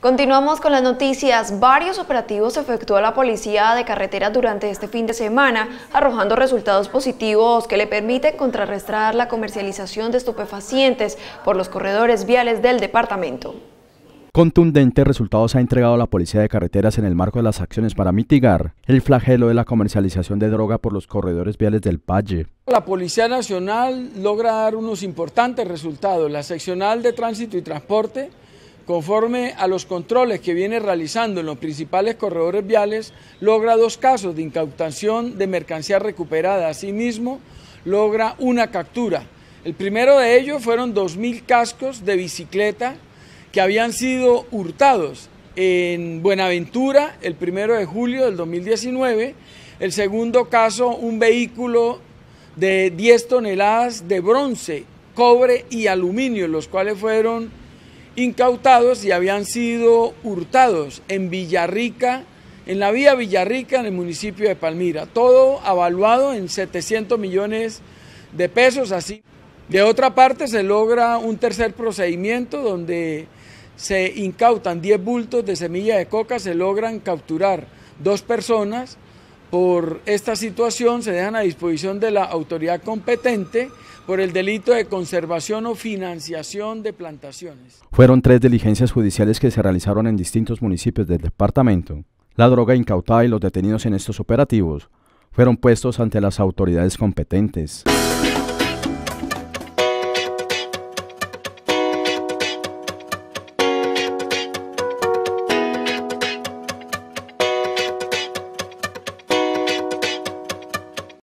Continuamos con las noticias. Varios operativos efectuó la Policía de Carreteras durante este fin de semana, arrojando resultados positivos que le permiten contrarrestar la comercialización de estupefacientes por los corredores viales del departamento. Contundentes resultados ha entregado la Policía de Carreteras en el marco de las acciones para mitigar el flagelo de la comercialización de droga por los corredores viales del Valle. La Policía Nacional logra dar unos importantes resultados. La seccional de Tránsito y Transporte Conforme a los controles que viene realizando en los principales corredores viales, logra dos casos de incautación de mercancía recuperada. Asimismo, logra una captura. El primero de ellos fueron 2.000 cascos de bicicleta que habían sido hurtados en Buenaventura el primero de julio del 2019. El segundo caso, un vehículo de 10 toneladas de bronce, cobre y aluminio, los cuales fueron incautados y habían sido hurtados en Villarrica, en la vía Villarrica, en el municipio de Palmira. Todo avaluado en 700 millones de pesos, así. De otra parte, se logra un tercer procedimiento donde se incautan 10 bultos de semilla de coca, se logran capturar dos personas por esta situación se dejan a disposición de la autoridad competente por el delito de conservación o financiación de plantaciones. Fueron tres diligencias judiciales que se realizaron en distintos municipios del departamento. La droga incautada y los detenidos en estos operativos fueron puestos ante las autoridades competentes.